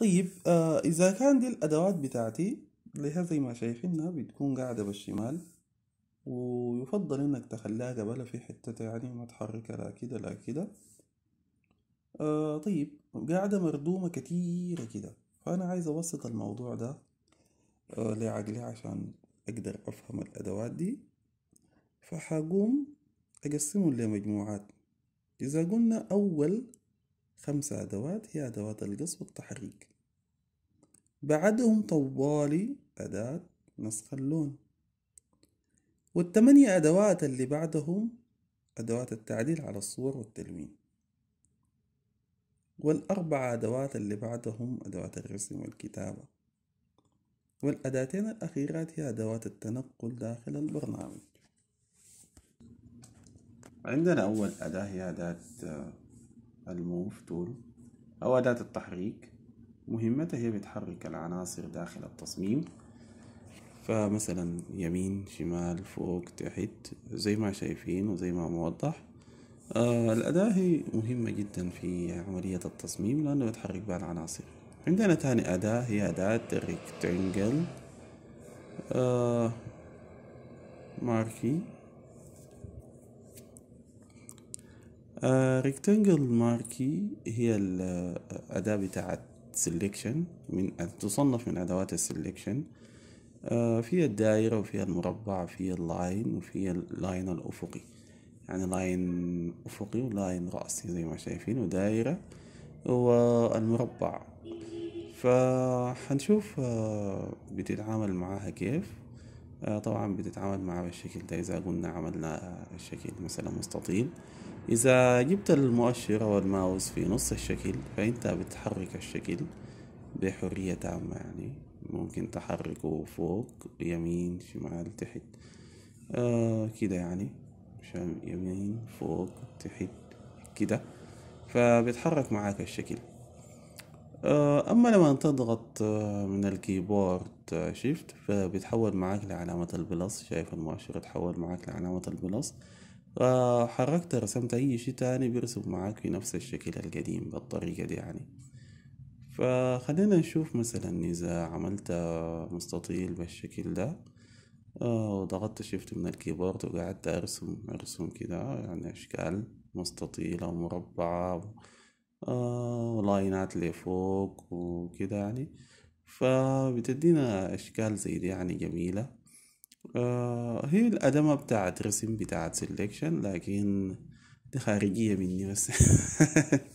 طيب آه إذا كان دي الأدوات بتاعتي اللي هي زي ما شايفينها بتكون قاعدة بالشمال ويفضل إنك تخليها قبلها في حتة يعني ما تحركها لا كده لا كده آه طيب قاعدة مردومة كتيرة كده فأنا عايز أبسط الموضوع ده آه لعقلي عشان أقدر أفهم الأدوات دي فحقوم أقسمهم لمجموعات إذا قلنا أول خمس أدوات هي أدوات القص والتحريك بعدهم طوالي أداة نسخ اللون والثمانية أدوات اللي بعدهم أدوات التعديل على الصور والتلوين والأربع أدوات اللي بعدهم أدوات الرسم والكتابة والأداتين الأخيرات هي أدوات التنقل داخل البرنامج عندنا أول أداة هي أداة الموف تول أو أداة التحريك مهمتها هي بتحرك العناصر داخل التصميم فمثلا يمين شمال فوق تحت زي ما شايفين وزي ما موضح آه الأداة هي مهمة جدا في عملية التصميم لأنه بتحرك بها العناصر عندنا تاني أداة هي أداة ريكتانجل آه ماركي ريكتانجل آه، ماركي هي الأداة آه، بتاعت سيلكشن من تصنف من أدوات السيلكشن آه، فيها الدائرة وفيها المربع وفيها اللاين وفيها اللاين الأفقي يعني لاين أفقي ولاين رأسي زي ما شايفين ودائرة والمربع فهنشوف بتتعامل معاها كيف آه، طبعا بتتعامل معاه بالشكل ده إذا قلنا عملنا الشكل مثلا مستطيل إذا جبت المؤشر أو الماوس في نص الشكل فأنت بتحرك الشكل بحرية تامة يعني ممكن تحركه فوق يمين شمال تحت آه كده يعني يمين فوق تحت كده فبتحرك معاك الشكل آه، اما لما تضغط آه، من الكيبورد آه، شيفت فبيتحول معاك لعلامة البلس شايف المؤشر اتحول معاك لعلامة البلس حركت رسمت اي شي تاني بيرسم معاك نفس الشكل القديم بالطريقة دي يعني فخلينا نشوف مثلا اذا عملت مستطيل بالشكل ده وضغطت شيفت من الكيبورد وقعدت ارسم ارسم كده يعني اشكال مستطيلة ومربعة آه لاينات لفوق وكده يعني فبتدينا اشكال زي دي يعني جميلة آه، هي الأدمة بتاعت رسم بتاعت سيلكشن لكن دي خارجية مني بس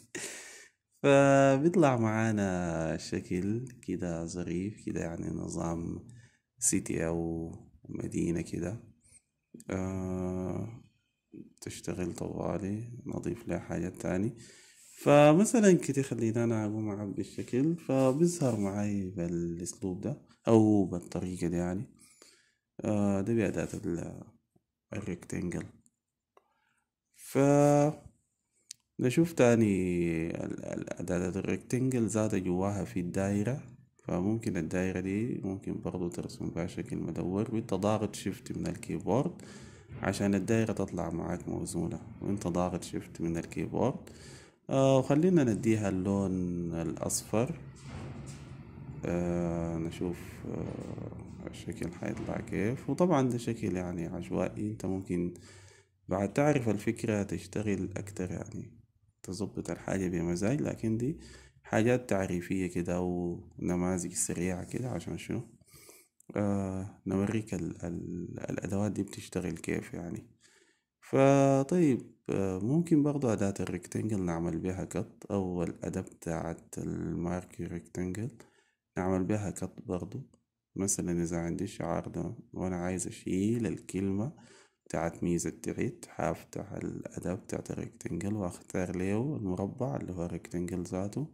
فبيطلع معانا شكل كده ظريف كده يعني نظام سيتي أو مدينة كده آه، تشتغل طوالي نضيف لها حاجات تاني فمثلا كده خلينا انا اقوم اعبي الشكل فبيظهر معاي بالاسلوب ده او بالطريقة دي يعني آه ده بأداة الريكتنجل ف نشوف تاني أداة الريكتنجل زادة جواها في الدائرة فممكن الدائرة دي ممكن برضو ترسم بها شكل مدور بالتضاغط شيفت من الكيبورد عشان الدائرة تطلع معاك موزونة وانت ضاغط شيفت من الكيبورد آه وخلينا نديها اللون الأصفر آه نشوف آه الشكل حيطلع كيف وطبعا ده شكل يعني عشوائي انت ممكن بعد تعرف الفكرة تشتغل أكتر يعني تظبط الحاجة بمزاج لكن دي حاجات تعريفية كده ونماذج سريعة كده عشان شنو آه نوريك الـ الـ الأدوات دي بتشتغل كيف يعني فطيب ممكن برضو أداة الريكتنجل نعمل بها كت أو الأداة بتاعت الماركي ريكتنجل نعمل بها كت برضو مثلا إذا عندي الشعار ده وأنا عايز أشيل الكلمة بتاعت ميزة تعيد هفتح الأداة بتاعت الريكتنجل وأختار ليه المربع اللي هو الريكتنجل ذاته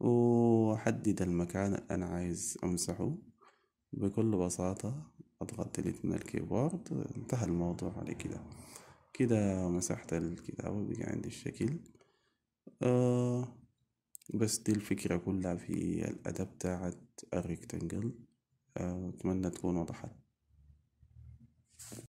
وأحدد المكان اللي أنا عايز أمسحه بكل بساطة أضغط ديليت من الكيبورد انتهى الموضوع على كده كده مسحت الكتابة بقى عندي الشكل آه بس دي الفكرة كلها في الأداة بتاعت الريكتانجل آه أتمنى تكون وضحت